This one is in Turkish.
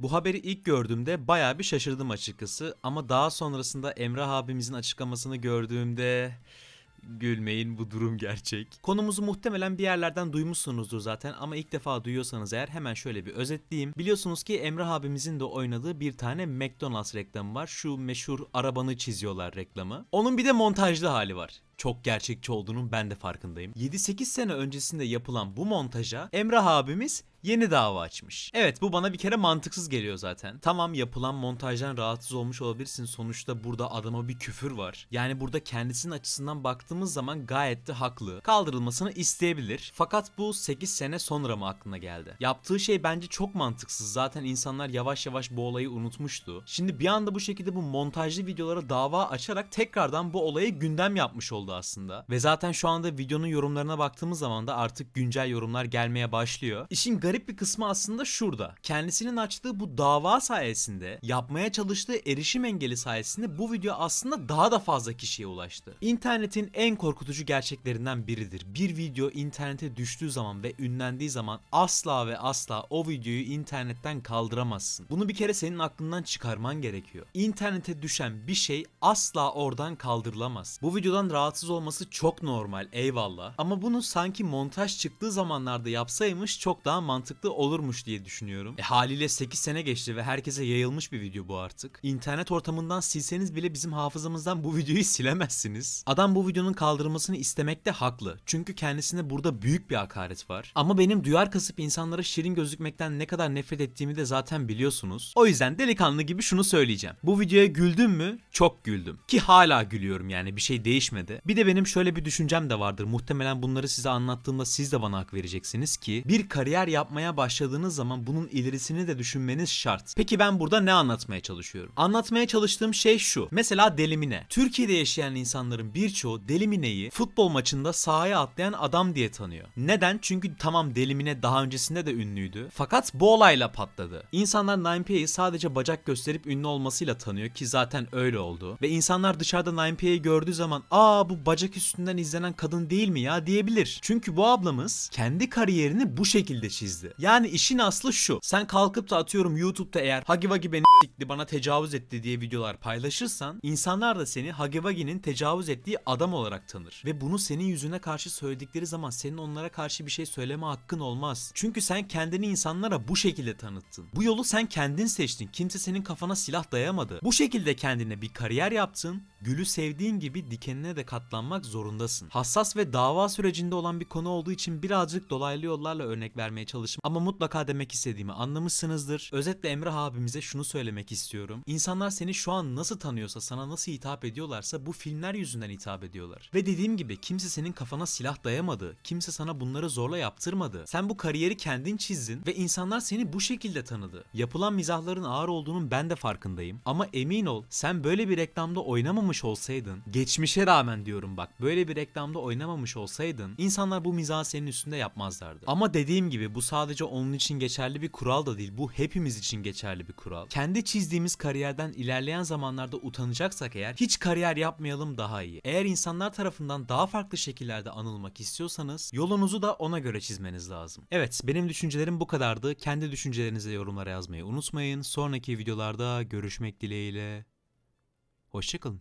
Bu haberi ilk gördüğümde baya bir şaşırdım açıkçası ama daha sonrasında Emrah abimizin açıklamasını gördüğümde Gülmeyin bu durum gerçek. Konumuzu muhtemelen bir yerlerden duymuşsunuzdur zaten ama ilk defa duyuyorsanız eğer hemen şöyle bir özetleyeyim. Biliyorsunuz ki Emrah abimizin de oynadığı bir tane McDonald's reklamı var. Şu meşhur arabanı çiziyorlar reklamı. Onun bir de montajlı hali var çok gerçekçi olduğunun ben de farkındayım. 7-8 sene öncesinde yapılan bu montaja Emrah abimiz yeni dava açmış. Evet bu bana bir kere mantıksız geliyor zaten. Tamam yapılan montajdan rahatsız olmuş olabilirsin. Sonuçta burada adama bir küfür var. Yani burada kendisinin açısından baktığımız zaman gayet de haklı. Kaldırılmasını isteyebilir. Fakat bu 8 sene sonra mı aklına geldi? Yaptığı şey bence çok mantıksız. Zaten insanlar yavaş yavaş bu olayı unutmuştu. Şimdi bir anda bu şekilde bu montajlı videolara dava açarak tekrardan bu olayı gündem yapmış oldu oldu aslında. Ve zaten şu anda videonun yorumlarına baktığımız zaman da artık güncel yorumlar gelmeye başlıyor. İşin garip bir kısmı aslında şurada. Kendisinin açtığı bu dava sayesinde, yapmaya çalıştığı erişim engeli sayesinde bu video aslında daha da fazla kişiye ulaştı. İnternetin en korkutucu gerçeklerinden biridir. Bir video internete düştüğü zaman ve ünlendiği zaman asla ve asla o videoyu internetten kaldıramazsın. Bunu bir kere senin aklından çıkarman gerekiyor. İnternete düşen bir şey asla oradan kaldırılamaz. Bu videodan rahat rahatsız olması çok normal eyvallah. Ama bunu sanki montaj çıktığı zamanlarda yapsaymış çok daha mantıklı olurmuş diye düşünüyorum. E haliyle 8 sene geçti ve herkese yayılmış bir video bu artık. İnternet ortamından silseniz bile bizim hafızamızdan bu videoyu silemezsiniz. Adam bu videonun kaldırılmasını istemekte haklı. Çünkü kendisine burada büyük bir hakaret var. Ama benim duyar kasıp insanlara şirin gözükmekten ne kadar nefret ettiğimi de zaten biliyorsunuz. O yüzden delikanlı gibi şunu söyleyeceğim. Bu videoya güldün mü? Çok güldüm. Ki hala gülüyorum yani bir şey değişmedi. Bir de benim şöyle bir düşüncem de vardır. Muhtemelen bunları size anlattığımda siz de bana hak vereceksiniz ki bir kariyer yapmaya başladığınız zaman bunun ilerisini de düşünmeniz şart. Peki ben burada ne anlatmaya çalışıyorum? Anlatmaya çalıştığım şey şu. Mesela delimine. Türkiye'de yaşayan insanların birçoğu delimineyi futbol maçında sahaya atlayan adam diye tanıyor. Neden? Çünkü tamam delimine daha öncesinde de ünlüydü. Fakat bu olayla patladı. İnsanlar 9P'yi sadece bacak gösterip ünlü olmasıyla tanıyor ki zaten öyle oldu. Ve insanlar dışarıda 9P'yi gördüğü zaman aa bu bacak üstünden izlenen kadın değil mi ya diyebilir. Çünkü bu ablamız kendi kariyerini bu şekilde çizdi. Yani işin aslı şu. Sen kalkıp da atıyorum YouTube'da eğer Hagivagi beni sikti bana tecavüz etti diye videolar paylaşırsan insanlar da seni Hagivagi'nin tecavüz ettiği adam olarak tanır. Ve bunu senin yüzüne karşı söyledikleri zaman senin onlara karşı bir şey söyleme hakkın olmaz. Çünkü sen kendini insanlara bu şekilde tanıttın. Bu yolu sen kendin seçtin. Kimse senin kafana silah dayamadı. Bu şekilde kendine bir kariyer yaptın gülü sevdiğin gibi dikenine de katlanmak zorundasın. Hassas ve dava sürecinde olan bir konu olduğu için birazcık dolaylı yollarla örnek vermeye çalıştım ama mutlaka demek istediğimi anlamışsınızdır. Özetle Emrah abimize şunu söylemek istiyorum. İnsanlar seni şu an nasıl tanıyorsa, sana nasıl hitap ediyorlarsa bu filmler yüzünden hitap ediyorlar. Ve dediğim gibi kimse senin kafana silah dayamadı, kimse sana bunları zorla yaptırmadı. Sen bu kariyeri kendin çizdin ve insanlar seni bu şekilde tanıdı. Yapılan mizahların ağır olduğunun ben de farkındayım ama emin ol sen böyle bir reklamda oynamam oynamamış olsaydın, geçmişe rağmen diyorum bak böyle bir reklamda oynamamış olsaydın insanlar bu mizahı senin üstünde yapmazlardı. Ama dediğim gibi bu sadece onun için geçerli bir kural da değil. Bu hepimiz için geçerli bir kural. Kendi çizdiğimiz kariyerden ilerleyen zamanlarda utanacaksak eğer hiç kariyer yapmayalım daha iyi. Eğer insanlar tarafından daha farklı şekillerde anılmak istiyorsanız yolunuzu da ona göre çizmeniz lazım. Evet benim düşüncelerim bu kadardı. Kendi düşüncelerinizi yorumlara yazmayı unutmayın. Sonraki videolarda görüşmek dileğiyle. Hoşçakalın.